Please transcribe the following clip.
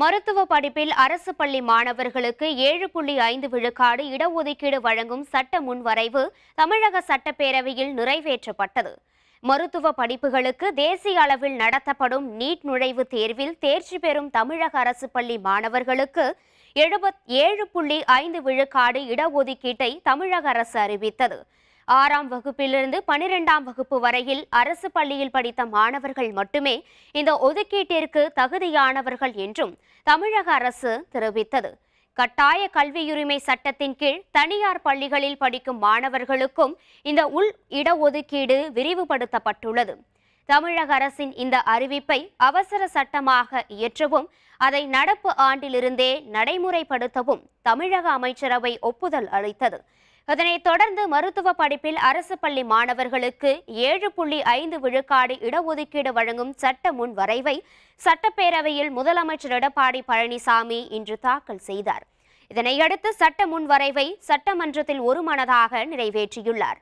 மருத்துவ படிப்பில் அரசு பள்ளி மாணவர்களுக்கு ஏழு புள்ளி ஐந்து விழுக்காடு இடஒதுக்கீடு வழங்கும் சட்ட முன்வரைவு தமிழக சட்டப்பேரவையில் நிறைவேற்றப்பட்டது மருத்துவ படிப்புகளுக்கு தேசிய அளவில் நடத்தப்படும் நீட் நுழைவுத் தேர்வில் தேர்ச்சி பெறும் தமிழக அரசு பள்ளி மாணவர்களுக்கு எழுபத் ஏழு புள்ளி ஐந்து விழுக்காடு இடஒதுக்கீட்டை தமிழக அரசு அறிவித்தது ஆறாம் வகுப்பிலிருந்து பனிரெண்டாம் வகுப்பு வரையில் அரசு பள்ளியில் படித்த மாணவர்கள் மட்டுமே இந்த ஒதுக்கீட்டிற்கு தகுதியானவர்கள் என்றும் தமிழக அரசு தெரிவித்தது கட்டாய கல்வியுரிமை சட்டத்தின் கீழ் தனியார் பள்ளிகளில் படிக்கும் மாணவர்களுக்கும் இந்த உள் இடஒதுக்கீடு விரிவுபடுத்தப்பட்டுள்ளது தமிழக அரசின் இந்த அறிவிப்பை அவசர சட்டமாக இயற்றவும் அதை நடப்பு ஆண்டிலிருந்தே நடைமுறைப்படுத்தவும் தமிழக அமைச்சரவை ஒப்புதல் அளித்தது இதனைத் தொடர்ந்து மருத்துவ படிப்பில் அரசு பள்ளி மாணவர்களுக்கு ஏழு புள்ளி ஐந்து விழுக்காடு இடஒதுக்கீடு வழங்கும் சட்ட முன்வரைவை சட்டப்பேரவையில் முதலமைச்சர் எடப்பாடி பழனிசாமி இன்று தாக்கல் செய்தார் இதனையடுத்து சட்ட முன்வரைவை சட்டமன்றத்தில் ஒருமனதாக நிறைவேற்றியுள்ளார்